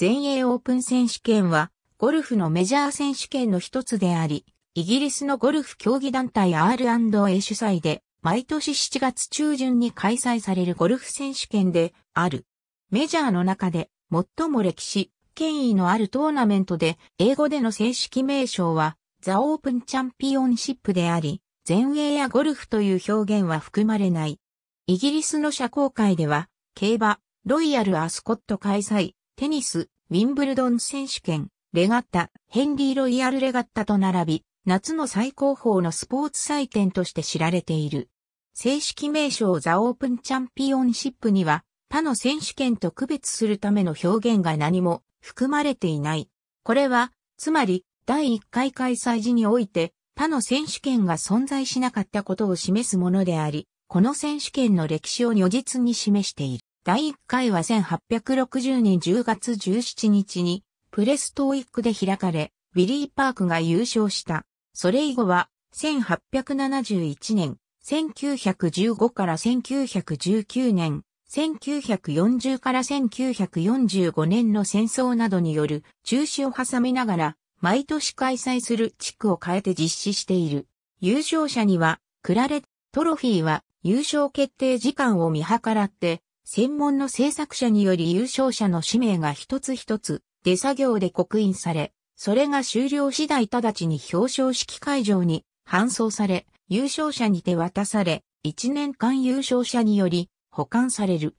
全英オープン選手権は、ゴルフのメジャー選手権の一つであり、イギリスのゴルフ競技団体 R&A 主催で、毎年7月中旬に開催されるゴルフ選手権である。メジャーの中で最も歴史、権威のあるトーナメントで、英語での正式名称は、ザ・オープンチャンピオンシップであり、全英やゴルフという表現は含まれない。イギリスの社交界では、競馬、ロイヤル・アスコット開催、テニス、ウィンブルドン選手権、レガッタ、ヘンリー・ロイヤル・レガッタと並び、夏の最高峰のスポーツ祭典として知られている。正式名称ザ・オープンチャンピオンシップには、他の選手権と区別するための表現が何も含まれていない。これは、つまり、第1回開催時において、他の選手権が存在しなかったことを示すものであり、この選手権の歴史を如実に示している。第1回は1860年10月17日にプレストーイックで開かれ、ウィリー・パークが優勝した。それ以後は1871年、1915から1919年、1940から1945年の戦争などによる中止を挟みながら、毎年開催する地区を変えて実施している。優勝者には、クラレットロフィーは優勝決定時間を見計らって、専門の制作者により優勝者の氏名が一つ一つ手作業で刻印され、それが終了次第直ちに表彰式会場に搬送され、優勝者に手渡され、1年間優勝者により保管される。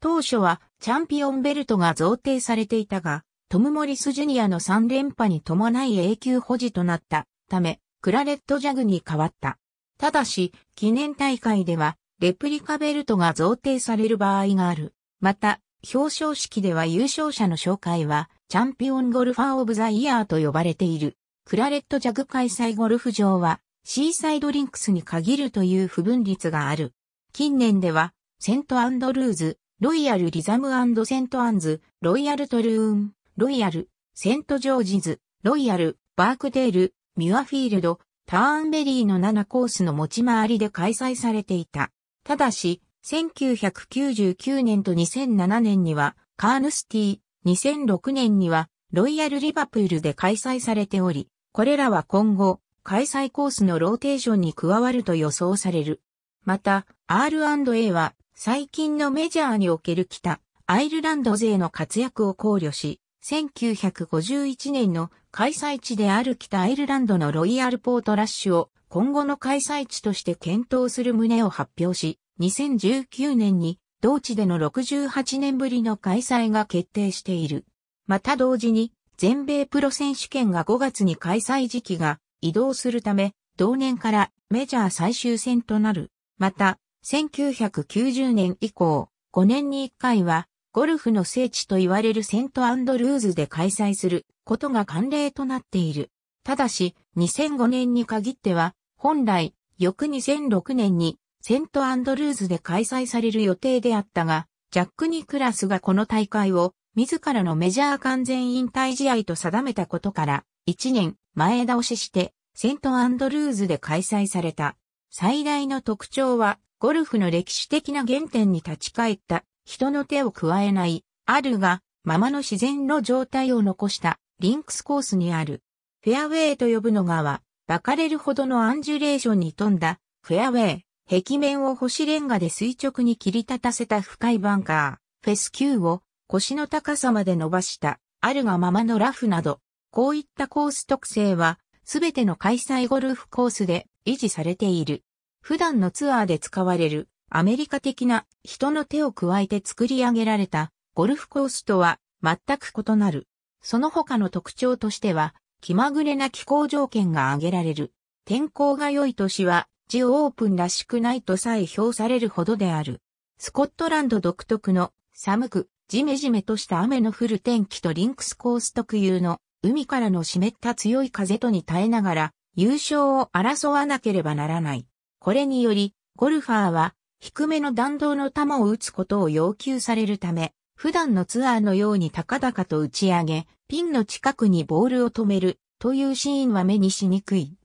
当初はチャンピオンベルトが贈呈されていたが、トム・モリス・ジュニアの3連覇に伴い永久保持となったため、クラレット・ジャグに変わった。ただし、記念大会ではレプリカベルトが贈呈される場合がある。また、表彰式では優勝者の紹介は、チャンピオンゴルファーオブザイヤーと呼ばれている。クラレットジャグ開催ゴルフ場は、シーサイドリンクスに限るという不分率がある。近年では、セントアンドルーズ、ロイヤルリザムセントアンズ、ロイヤルトルーン、ロイヤル、セントジョージズ、ロイヤル、バークデール、ミュアフィールド、ターンベリーの7コースの持ち回りで開催されていた。ただし、1999年と2007年には、カーヌスティ、2006年には、ロイヤルリバプールで開催されており、これらは今後、開催コースのローテーションに加わると予想される。また、R&A は、最近のメジャーにおける北、アイルランド勢の活躍を考慮し、1951年の開催地である北アイルランドのロイヤルポートラッシュを今後の開催地として検討する旨を発表し、2019年に同地での68年ぶりの開催が決定している。また同時に、全米プロ選手権が5月に開催時期が移動するため、同年からメジャー最終戦となる。また、1990年以降、5年に1回は、ゴルフの聖地と言われるセントアンドルーズで開催することが慣例となっている。ただし、2005年に限っては、本来、翌2006年にセントアンドルーズで開催される予定であったが、ジャック・ニクラスがこの大会を自らのメジャー完全引退試合と定めたことから、1年前倒ししてセントアンドルーズで開催された。最大の特徴は、ゴルフの歴史的な原点に立ち返った人の手を加えない、あるが、ままの自然の状態を残したリンクスコースにある。フェアウェイと呼ぶのがは、バカれるほどのアンジュレーションに富んだ、フェアウェイ、壁面を星レンガで垂直に切り立たせた深いバンカー、フェス9を腰の高さまで伸ばした、あるがままのラフなど、こういったコース特性は、すべての開催ゴルフコースで維持されている。普段のツアーで使われるアメリカ的な人の手を加えて作り上げられたゴルフコースとは全く異なる。その他の特徴としては気まぐれな気候条件が挙げられる。天候が良い年は、ジオオープンらしくないとさえ評されるほどである。スコットランド独特の寒く、ジメジメとした雨の降る天気とリンクスコース特有の海からの湿った強い風とに耐えながら優勝を争わなければならない。これにより、ゴルファーは低めの弾道の球を打つことを要求されるため、普段のツアーのように高々と打ち上げ、ピンの近くにボールを止めるというシーンは目にしにくい。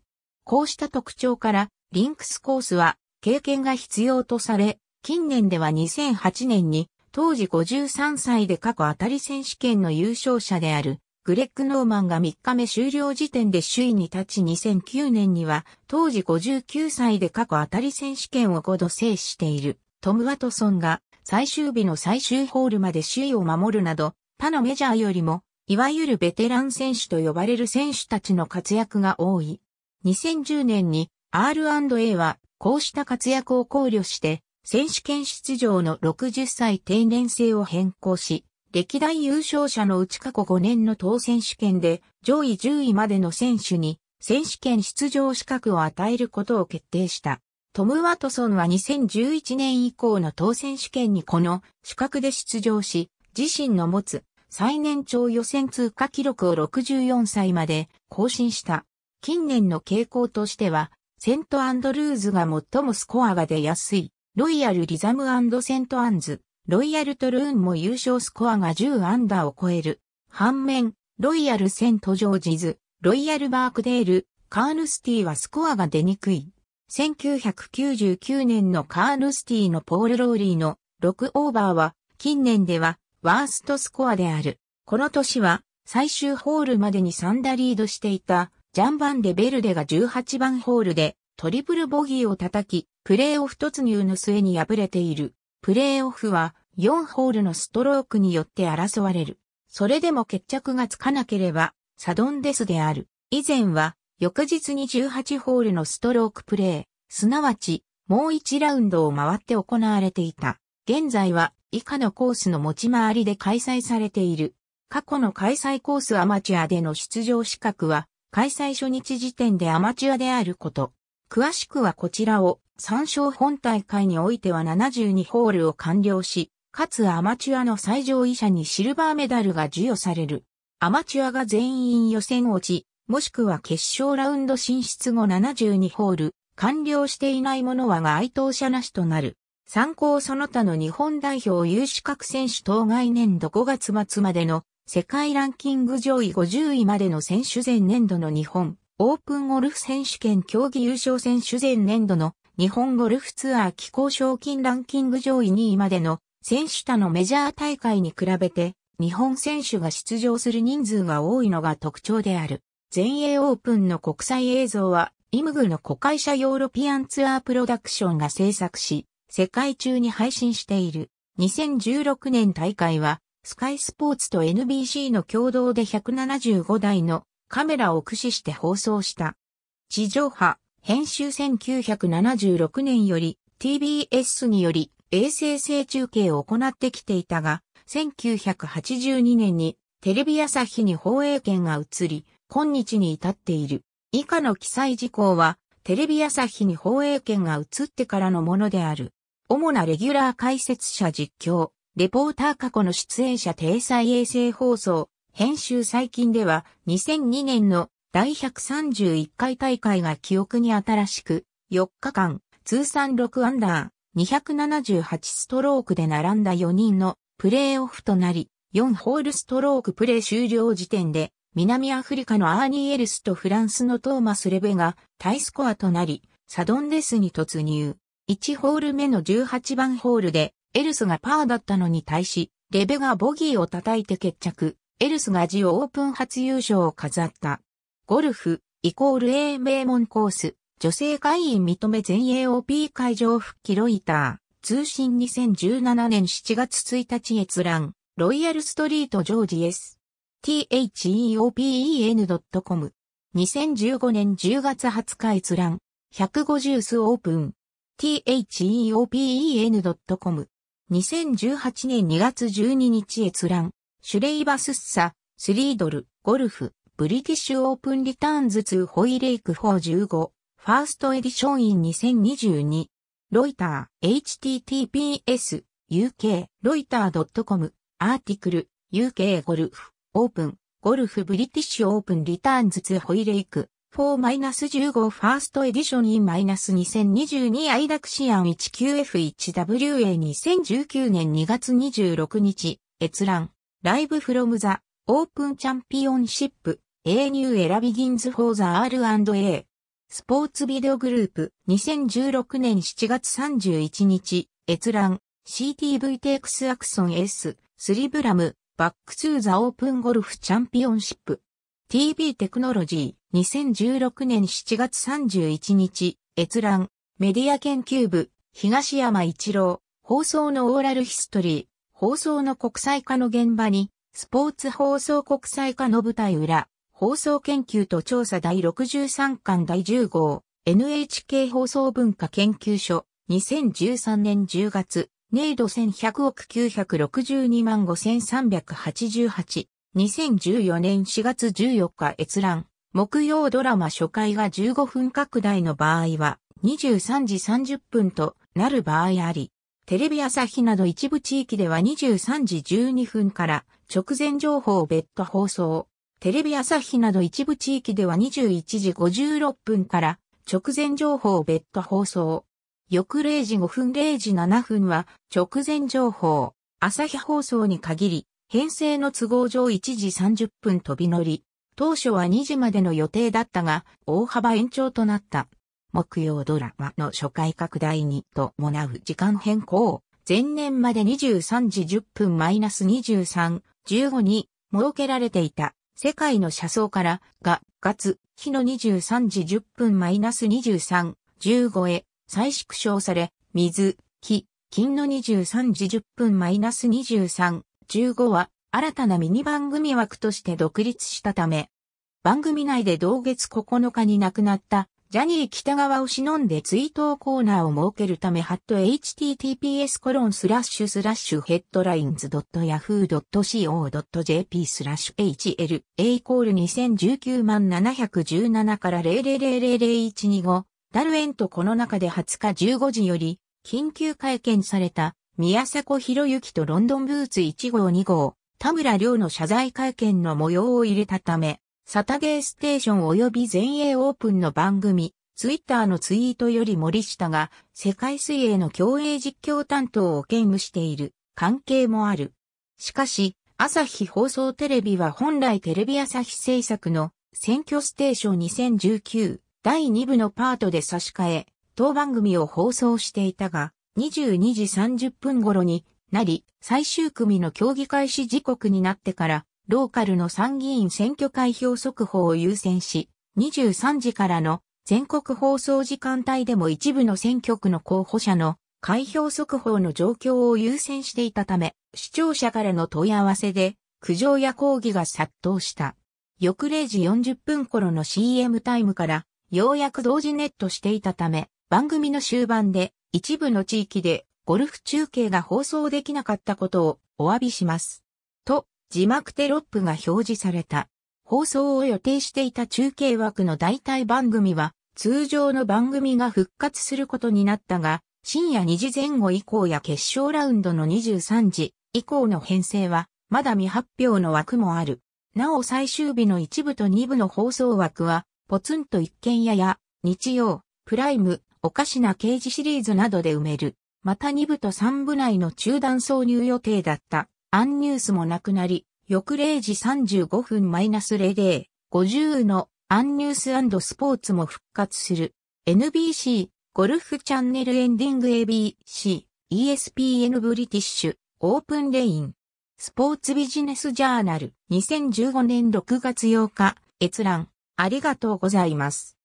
こうした特徴から、リンクスコースは経験が必要とされ、近年では2008年に当時53歳で過去当たり選手権の優勝者であるグレッグ・ノーマンが3日目終了時点で首位に立ち2009年には当時59歳で過去当たり選手権を5度制しているトム・ワトソンが最終日の最終ホールまで首位を守るなど、他のメジャーよりも、いわゆるベテラン選手と呼ばれる選手たちの活躍が多い。2010年に R&A はこうした活躍を考慮して選手権出場の60歳定年制を変更し、歴代優勝者のうち過去5年の当選手権で上位10位までの選手に選手権出場資格を与えることを決定した。トム・ワトソンは2011年以降の当選試験にこの資格で出場し、自身の持つ最年長予選通過記録を64歳まで更新した。近年の傾向としては、セントアンドルーズが最もスコアが出やすい、ロイヤルリザムセントアンズ、ロイヤルトルーンも優勝スコアが10アンダーを超える。反面、ロイヤルセントジョージズ、ロイヤルバークデール、カーヌスティはスコアが出にくい。1999年のカール・スティのポール・ローリーの6オーバーは近年ではワーストスコアである。この年は最終ホールまでに3打リードしていたジャンバンデ・ベルデが18番ホールでトリプルボギーを叩き、プレーオフ突入の末に敗れている。プレーオフは4ホールのストロークによって争われる。それでも決着がつかなければサドンデスである。以前は翌日に18ホールのストロークプレー、すなわち、もう1ラウンドを回って行われていた。現在は以下のコースの持ち回りで開催されている。過去の開催コースアマチュアでの出場資格は、開催初日時点でアマチュアであること。詳しくはこちらを、参照本大会においては72ホールを完了し、かつアマチュアの最上位者にシルバーメダルが授与される。アマチュアが全員予選落ち、もしくは決勝ラウンド進出後72ホール、完了していないものは該当者なしとなる。参考その他の日本代表有資格選手当該年度5月末までの世界ランキング上位50位までの選手前年度の日本オープンゴルフ選手権競技優勝選手前年度の日本ゴルフツアー機構賞金ランキング上位2位までの選手他のメジャー大会に比べて日本選手が出場する人数が多いのが特徴である。全英オープンの国際映像は、イムグの子会社ヨーロピアンツアープロダクションが制作し、世界中に配信している。2016年大会は、スカイスポーツと NBC の共同で175台のカメラを駆使して放送した。地上波、編集1976年より TBS により衛星制中継を行ってきていたが、1982年にテレビ朝日に放映権が移り、今日に至っている。以下の記載事項は、テレビ朝日に放映権が移ってからのものである。主なレギュラー解説者実況、レポーター過去の出演者体裁衛星放送、編集最近では2002年の第131回大会が記憶に新しく、4日間、通算6アンダー、278ストロークで並んだ4人のプレーオフとなり、4ホールストロークプレー終了時点で南アフリカのアーニー・エルスとフランスのトーマス・レベがタイスコアとなり、サドンデスに突入。1ホール目の18番ホールで、エルスがパーだったのに対し、レベがボギーを叩いて決着。エルスがジオオープン初優勝を飾った。ゴルフ、イコール A 名門コース、女性会員認め全英 OP 会場復帰ロイター、通信2017年7月1日閲覧、ロイヤルストリートジョージ S。theopen.com。2015年10月20日閲覧。150数オープン。theopen.com。2018年2月12日閲覧。シュレイバスッサ、スリードル、ゴルフ、ブリティッシュオープンリターンズ2ホイレイク415、ファーストエディションイン2022。ロイター、https、uk、ロイター .com、アーティクル、UK ゴルフ。オープン、ゴルフブリティッシュオープンリターンズ2ホイレイク、4-15ファーストエディション E-2022 アイダクシアン 19F1WA2019 年2月26日、閲覧、ライブフロムザ、オープンチャンピオンシップ、A ニューエラビギンズフォーザ R&A。スポーツビデオグループ、2016年7月31日、閲覧、CTV テイクスアクソン S、スリブラム、バックトゥーザオープンゴルフチャンピオンシップ。TB テクノロジー2016年7月31日、閲覧、メディア研究部、東山一郎、放送のオーラルヒストリー、放送の国際化の現場に、スポーツ放送国際化の舞台裏、放送研究と調査第63巻第10号、NHK 放送文化研究所、2013年10月、ネイド1100億962万5388。2014年4月14日閲覧。木曜ドラマ初回が15分拡大の場合は23時30分となる場合あり、テレビ朝日など一部地域では23時12分から直前情報を別途放送。テレビ朝日など一部地域では21時56分から直前情報を別途放送。翌0時5分0時7分は直前情報、朝日放送に限り、編成の都合上1時30分飛び乗り、当初は2時までの予定だったが、大幅延長となった。木曜ドラマの初回拡大に伴う時間変更。前年まで23時10分マイナス23、15に設けられていた世界の車窓からが月日の23時10分マイナス23、15へ再縮小され、水、木、金の23時10分マイナス23、15は新たなミニ番組枠として独立したため、番組内で同月9日に亡くなったジャニー北川を忍んで追悼コーナーを設けるため、ハット https コロンスラッシュスラッシュヘッドラインズ .yahoo.co.jp スラッシュ HLA イコール2019万717から0000125ダルエンとこの中で20日15時より、緊急会見された、宮迫博之とロンドンブーツ1号2号、田村亮の謝罪会見の模様を入れたため、サタデーステーション及び全英オープンの番組、ツイッターのツイートより森下が、世界水泳の競泳実況担当を兼務している、関係もある。しかし、朝日放送テレビは本来テレビ朝日制作の選挙ステーション2019第2部のパートで差し替え、当番組を放送していたが、22時30分頃になり、最終組の協議開始時刻になってから、ローカルの参議院選挙開票速報を優先し、23時からの全国放送時間帯でも一部の選挙区の候補者の開票速報の状況を優先していたため、視聴者からの問い合わせで、苦情や抗議が殺到した。翌0時40分頃の CM タイムから、ようやく同時ネットしていたため、番組の終盤で一部の地域でゴルフ中継が放送できなかったことをお詫びします。と、字幕テロップが表示された。放送を予定していた中継枠の代替番組は、通常の番組が復活することになったが、深夜2時前後以降や決勝ラウンドの23時以降の編成は、まだ未発表の枠もある。なお最終日の一部と2部の放送枠は、ポツンと一軒家や、日曜、プライム、おかしな刑事シリーズなどで埋める。また2部と3部内の中断挿入予定だった。アンニュースもなくなり、翌0時35分マイナス00、50のアンニューススポーツも復活する。NBC、ゴルフチャンネルエンディング ABC、ESPN ブリティッシュ、オープンレイン。スポーツビジネスジャーナル、2015年6月8日、閲覧。ありがとうございます。